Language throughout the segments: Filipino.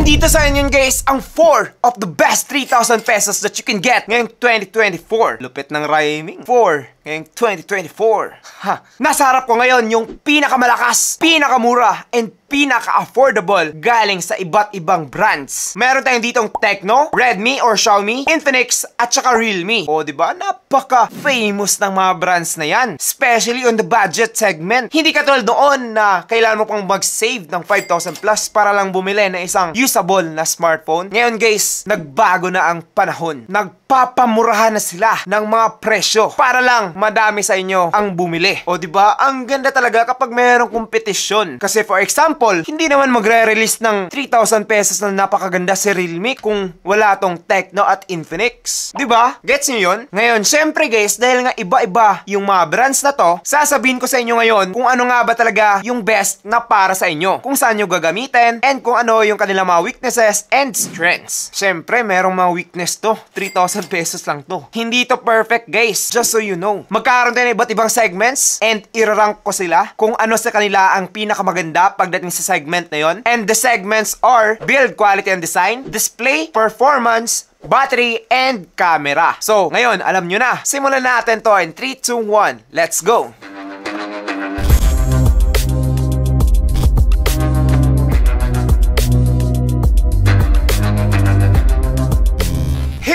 Nandito sa inyo guys ang 4 of the best 3,000 pesos that you can get ngayong 2024. Lupit ng rhyming. 4 ngayong 2024. Ha! Nasa harap ko ngayon yung pinakamalakas, pinakamura, and pinaka-affordable galing sa iba't ibang brands. Meron tayong ditong Tecno, Redmi or Xiaomi, Infinix at saka Realme. O di ba? Napaka-famous ng mga brands na yan. Especially on the budget segment. Hindi katulad noon na kailangan mo pang mag-save ng 5,000 plus para lang bumili na isang usable na smartphone. Ngayon guys, nagbago na ang panahon. Nagpapamurahan na sila ng mga presyo para lang madami sa inyo ang bumili. O di ba? Ang ganda talaga kapag mayroong kompetisyon. Kasi for example, example, hindi naman magre-release ng 3,000 pesos na napakaganda si Realme kung wala tong Tecno at Infinix. ba? Diba? Gets niyo yun? Ngayon, syempre guys, dahil nga iba-iba yung mga brands na to, sasabihin ko sa inyo ngayon kung ano nga ba talaga yung best na para sa inyo, kung saan nyo gagamitin, and kung ano yung kanilang mga weaknesses and strengths. Syempre, merong mga weakness to. 3,000 pesos lang to. Hindi to perfect guys, just so you know. Magkaroon tayo ng iba't ibang segments and irarank ko sila kung ano sa kanila ang pinakamaganda pagdating sa segment na yon. And the segments are build, quality and design, display, performance, battery, and camera. So, ngayon, alam nyo na. Simulan natin to in 3, 2, 1. Let's go!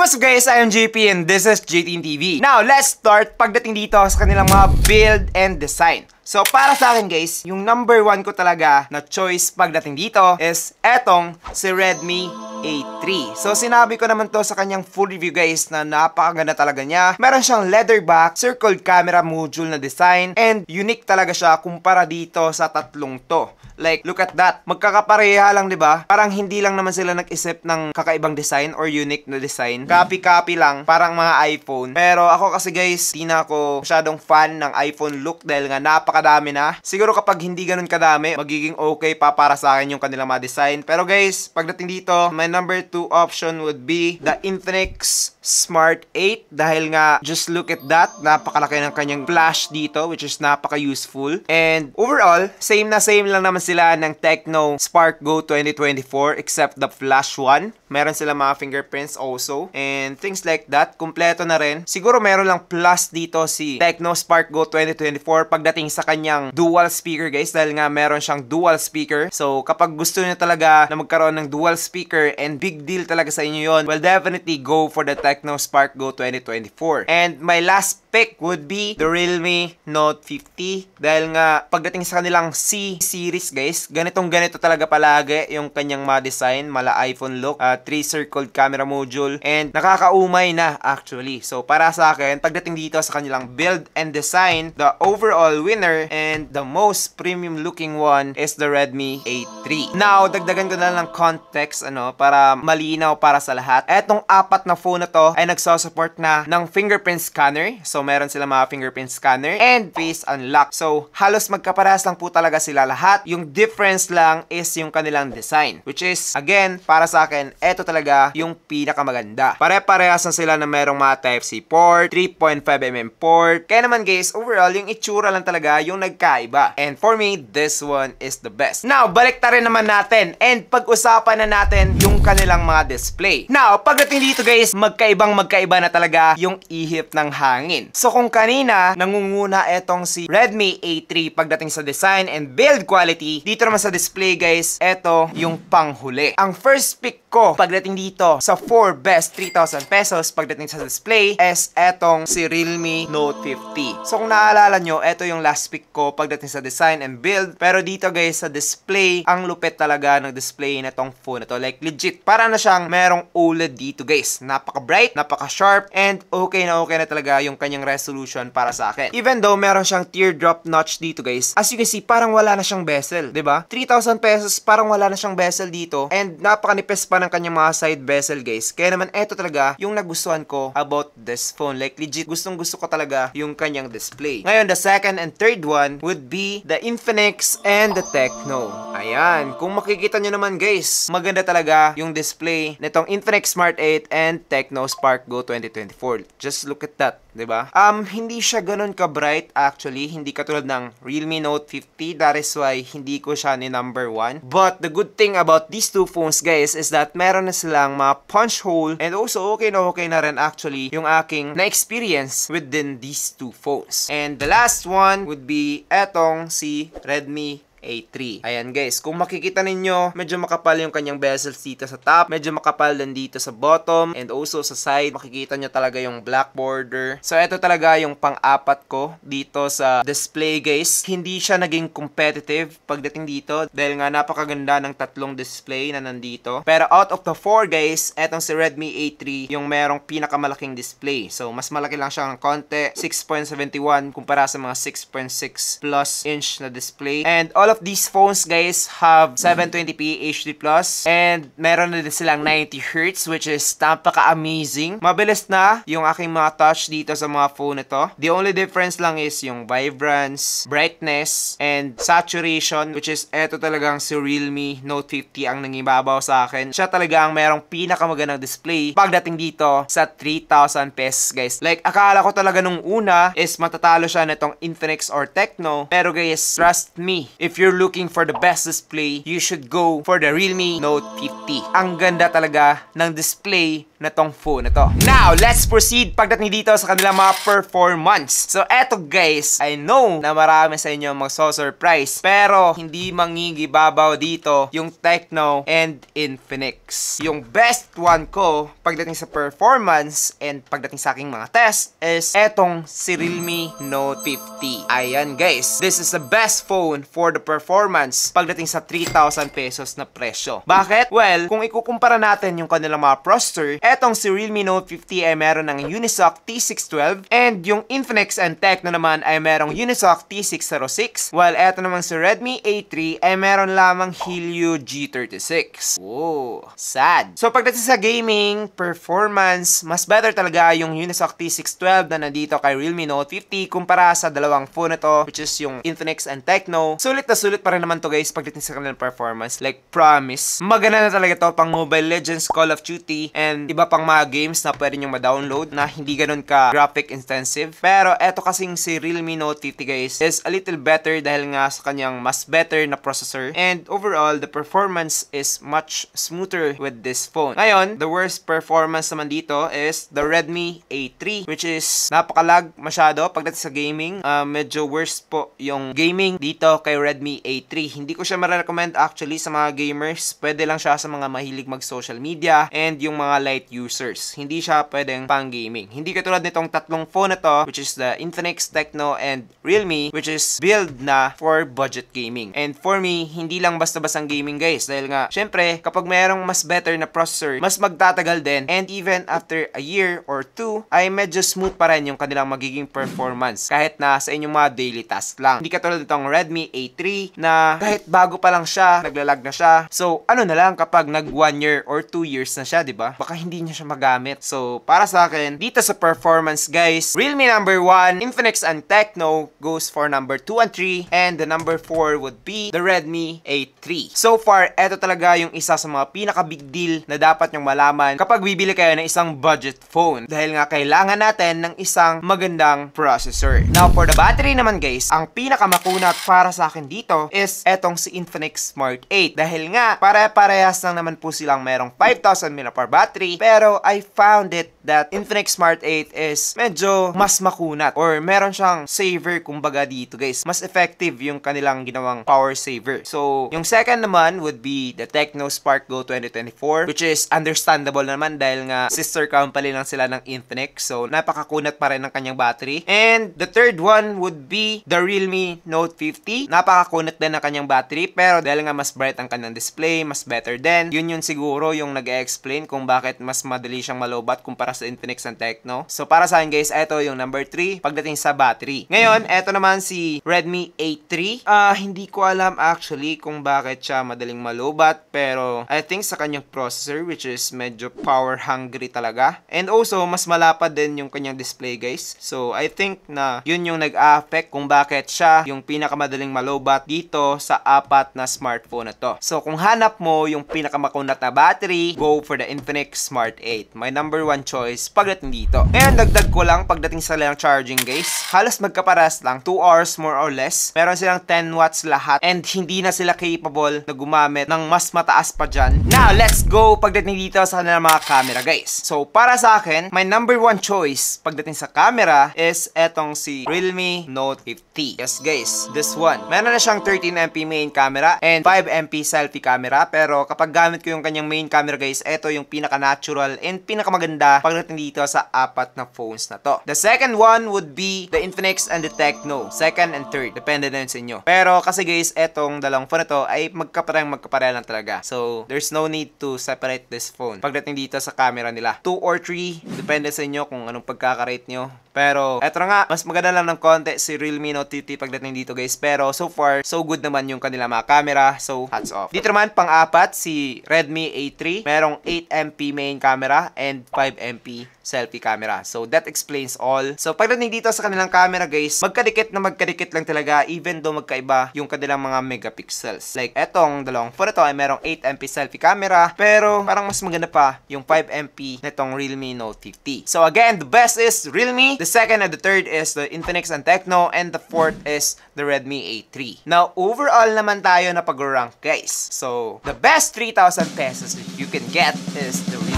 what's up guys? I'm JP and this is JTN TV. Now, let's start pagdating dito sa kanilang mga build and design. So, para sa akin guys, yung number one ko talaga na choice pagdating dito is etong si Redmi A3. So, sinabi ko naman to sa kanyang full review guys na napakaganda talaga niya. Meron siyang leather back, circled camera module na design, and unique talaga siya kumpara dito sa tatlong to. Like, look at that. Magkakapareha lang, di ba? Parang hindi lang naman sila nag-isip ng kakaibang design or unique na design. Copy-copy lang, parang mga iPhone. Pero ako kasi guys, tina ko ako masyadong fan ng iPhone look dahil nga napaka kadami na. Siguro kapag hindi ganun kadami, magiging okay pa para sa akin yung kanilang mga design. Pero guys, pagdating dito, my number 2 option would be the Infinix Smart 8 dahil nga just look at that, napakalaki ng kanyang flash dito which is napaka-useful. And overall, same na same lang naman sila ng Tecno Spark Go 2024 except the flash one Meron sila mga fingerprints also and things like that. Kumpleto na rin. Siguro meron lang plus dito si Tecno Spark Go 2024 pagdating sa kanyang dual speaker guys dahil nga meron siyang dual speaker. So kapag gusto niyo talaga na magkaroon ng dual speaker and big deal talaga sa inyo yon, well definitely go for the Tecno Spark Go 2024. And my last pick would be the Realme Note 50 dahil nga pagdating sa kanilang C series guys, ganitong ganito talaga palagi yung kanyang ma-design, mala iPhone look, uh, ah, 3 circled camera module and nakakaumay na actually. So para sa akin, pagdating dito sa kanilang build and design, the overall winner and the most premium looking one is the Redmi A3. Now, dagdagan ko na lang ng context ano para malinaw para sa lahat. Etong apat na phone na to ay nagsusupport na ng fingerprint scanner. So meron sila mga fingerprint scanner and face unlock. So, halos magkaparehas lang po talaga sila lahat. Yung difference lang is yung kanilang design. Which is, again, para sa akin, eto talaga yung pinakamaganda. Pare-parehas na sila na merong mga Type-C port, 3.5mm port. Kaya naman guys, overall, yung itsura lang talaga yung nagkaiba. And for me, this one is the best. Now, balik ta rin naman natin and pag-usapan na natin yung kanilang mga display. Now, pagdating dito guys, magkaibang magkaiba na talaga yung ihip ng hangin. So kung kanina, nangunguna etong si Redmi A3 pagdating sa design and build quality, dito naman sa display guys, eto yung panghuli. Ang first pick ko pagdating dito sa 4 best 3,000 pesos pagdating sa display is etong si Realme Note 50. So kung naalala nyo, eto yung last pick ko pagdating sa design and build. Pero dito guys, sa display, ang lupet talaga ng display na tong phone na to. Like legit, para na siyang merong OLED dito guys. Napaka-bright, napaka-sharp, and okay na okay na talaga yung kanyang yung resolution para sa akin. Even though meron siyang teardrop notch dito guys, as you can see, parang wala na siyang bezel, di ba? 3,000 pesos, parang wala na siyang bezel dito and napakanipis pa ng kanyang mga side bezel guys. Kaya naman eto talaga yung nagustuhan ko about this phone. Like legit, gustong gusto ko talaga yung kanyang display. Ngayon, the second and third one would be the Infinix and the Tecno. Ayan, kung makikita nyo naman guys, maganda talaga yung display nitong Infinix Smart 8 and Tecno Spark Go 2024. Just look at that, 'di ba? Um, hindi siya ganun ka-bright actually. Hindi katulad ng Realme Note 50. That is why hindi ko siya ni number 1. But the good thing about these two phones guys is that meron na silang mga punch hole and also okay na okay na rin actually yung aking na-experience within these two phones. And the last one would be etong si Redmi A3. Ayan guys, kung makikita ninyo, medyo makapal yung kanyang bezels dito sa top, medyo makapal din dito sa bottom, and also sa side, makikita nyo talaga yung black border. So ito talaga yung pang-apat ko dito sa display guys. Hindi siya naging competitive pagdating dito dahil nga napakaganda ng tatlong display na nandito. Pero out of the four guys, etong si Redmi A3 yung merong pinakamalaking display. So mas malaki lang siya ng konti, 6.71 kumpara sa mga 6.6 plus inch na display. And all all of these phones guys have 720p HD+, and meron na din silang 90Hz, which is napaka-amazing. Mabilis na yung aking mga touch dito sa mga phone ito. The only difference lang is yung vibrance, brightness, and saturation, which is eto talagang si Realme Note 50 ang nangibabaw sa akin. Siya talaga ang merong pinakamagandang display pagdating dito sa 3,000 pesos guys. Like, akala ko talaga nung una is matatalo siya nitong Infinix or Tecno, pero guys, trust me, if you're looking for the best display, you should go for the Realme Note 50. Ang ganda talaga ng display na tong phone na to. Now, let's proceed pagdating dito sa kanilang mga performance. So, eto guys, I know na marami sa inyo magso-surprise, pero hindi mangigibabaw dito yung Tecno and Infinix. Yung best one ko pagdating sa performance and pagdating sa aking mga test is etong si Realme Note 50. Ayan guys, this is the best phone for the performance pagdating sa 3,000 pesos na presyo. Bakit? Well, kung ikukumpara natin yung kanilang mga processor, etong si Realme Note 50 ay meron ng Unisoc T612 and yung Infinix and Tecno naman ay merong Unisoc T606 while eto namang si Redmi A3 ay meron lamang Helio G36. Whoa, sad. So pagdating sa gaming, performance, mas better talaga yung Unisoc T612 na nandito kay Realme Note 50 kumpara sa dalawang phone nito which is yung Infinix and Tecno. Sulit na sulit pa rin naman to guys pagdating sa kanilang performance. Like, promise. Maganda na talaga to pang Mobile Legends, Call of Duty, and iba pang mga games na pwede nyo ma-download na hindi ganun ka graphic intensive. Pero eto kasing si Realme Note 30 guys is a little better dahil nga sa kanyang mas better na processor. And overall, the performance is much smoother with this phone. Ngayon, the worst performance naman dito is the Redmi A3 which is napakalag masyado pagdating sa gaming. Uh, medyo worst po yung gaming dito kay Redmi Redmi A3. Hindi ko siya marecommend actually sa mga gamers. Pwede lang siya sa mga mahilig mag-social media and yung mga light users. Hindi siya pwedeng pang-gaming. Hindi katulad nitong tatlong phone na to, which is the Infinix, Tecno, and Realme, which is build na for budget gaming. And for me, hindi lang basta-bastang gaming guys. Dahil nga, syempre, kapag mayroong mas better na processor, mas magtatagal din. And even after a year or two, ay medyo smooth pa rin yung kanilang magiging performance. Kahit na sa inyong mga daily tasks lang. Hindi katulad nitong Redmi A3 3 na kahit bago pa lang siya, naglalag na siya. So, ano na lang kapag nag 1 year or 2 years na siya, 'di ba? Baka hindi niya siya magamit. So, para sa akin, dito sa performance, guys, Realme number 1, Infinix and Tecno goes for number 2 and 3 and the number 4 would be the Redmi A3. So far, ito talaga yung isa sa mga pinaka big deal na dapat nyong malaman kapag bibili kayo ng isang budget phone dahil nga kailangan natin ng isang magandang processor. Now, for the battery naman guys, ang pinakamakunat para sa akin dito dito is etong si Infinix Smart 8. Dahil nga, pare-parehas lang naman po silang merong 5,000 mAh battery. Pero I found it that Infinix Smart 8 is medyo mas makunat or meron siyang saver kumbaga dito guys. Mas effective yung kanilang ginawang power saver. So, yung second naman would be the Tecno Spark Go 2024 which is understandable naman dahil nga sister company lang sila ng Infinix. So, napakakunat pa rin ng kanyang battery. And the third one would be the Realme Note 50. Napaka nakakunot din ang kanyang battery pero dahil nga mas bright ang kanyang display, mas better din. Yun yun siguro yung nag-explain kung bakit mas madali siyang malobat kumpara sa Infinix and Tecno. So para sa akin guys, ito yung number 3 pagdating sa battery. Ngayon, ito naman si Redmi 8 3. Uh, hindi ko alam actually kung bakit siya madaling malobat pero I think sa kanyang processor which is medyo power hungry talaga. And also, mas malapad din yung kanyang display guys. So I think na yun yung nag-affect kung bakit siya yung pinakamadaling malobat makaangat dito sa apat na smartphone na to. So kung hanap mo yung pinakamakunat na battery, go for the Infinix Smart 8. My number one choice pagdating dito. Ngayon, dagdag ko lang pagdating sa lang charging guys. Halos magkaparas lang, 2 hours more or less. Meron silang 10 watts lahat and hindi na sila capable na gumamit ng mas mataas pa dyan. Now, let's go pagdating dito sa kanilang mga camera guys. So para sa akin, my number one choice pagdating sa camera is etong si Realme Note 50. Yes guys, this one. Meron na siya siyang 13MP main camera and 5MP selfie camera. Pero kapag gamit ko yung kanyang main camera guys, ito yung pinaka-natural and pinakamaganda pagdating dito sa apat na phones na to. The second one would be the Infinix and the Tecno. Second and third. Depende na yun sa inyo. Pero kasi guys, etong dalawang phone na to ay magkapareng magkaparehal lang talaga. So, there's no need to separate this phone. Pagdating dito sa camera nila. 2 or 3, depende sa inyo kung anong pagkakarate nyo. Pero, eto nga, mas maganda lang ng konti si Realme Note 30 pagdating dito guys. Pero, so far, so good naman yung kanila mga camera. So, hats off. Dito naman, pang-apat, si Redmi A3. Merong 8MP main camera and 5MP selfie camera. So, that explains all. So, pagdating dito sa kanilang camera, guys, magkadikit na magkadikit lang talaga even though magkaiba yung kanilang mga megapixels. Like, etong dalawang phone to ay merong 8MP selfie camera, pero parang mas maganda pa yung 5MP netong Realme Note 50. So, again, the best is Realme, the second and the third is the Infinix and Tecno, and the fourth is the Redmi A3. Now, overall naman tayo na pag-rank, guys. So, the best 3,000 pesos you can get is the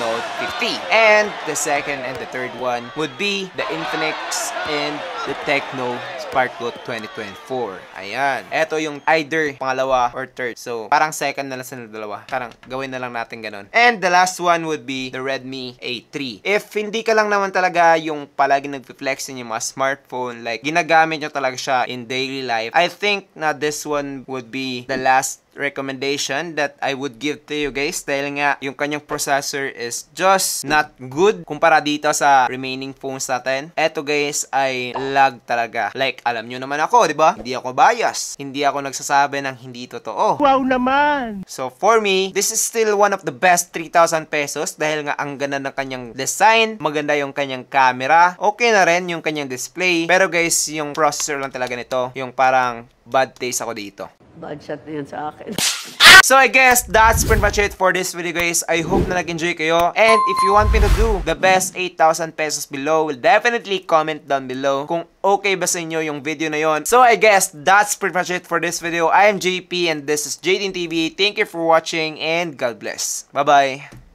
Note 50. And the second and the third one would be the Infinix and the Tecno Spark Sparkbook 2024. Ayan. Ito yung either pangalawa or third. So, parang second na lang sa dalawa. Parang gawin na lang natin ganun. And the last one would be the Redmi A3. If hindi ka lang naman talaga yung palagi nag-flex in yung mga smartphone, like ginagamit nyo talaga siya in daily life, I think na this one would be the last recommendation that I would give to you guys dahil nga yung kanyang processor is just not good kumpara dito sa remaining phones natin. Eto guys ay lag talaga. Like alam nyo naman ako, 'di ba? Hindi ako bias. Hindi ako nagsasabi ng hindi totoo. Wow naman. So for me, this is still one of the best 3,000 pesos dahil nga ang ganda ng kanyang design, maganda yung kanyang camera, okay na rin yung kanyang display. Pero guys, yung processor lang talaga nito, yung parang bad taste ako dito. Bad shot na yan sa akin. So I guess that's pretty much it for this video guys. I hope na nag-enjoy kayo. And if you want me to do the best 8,000 pesos below, will definitely comment down below kung okay ba sa inyo yung video na yon. So I guess that's pretty much it for this video. I am JP and this is JDN TV. Thank you for watching and God bless. Bye-bye!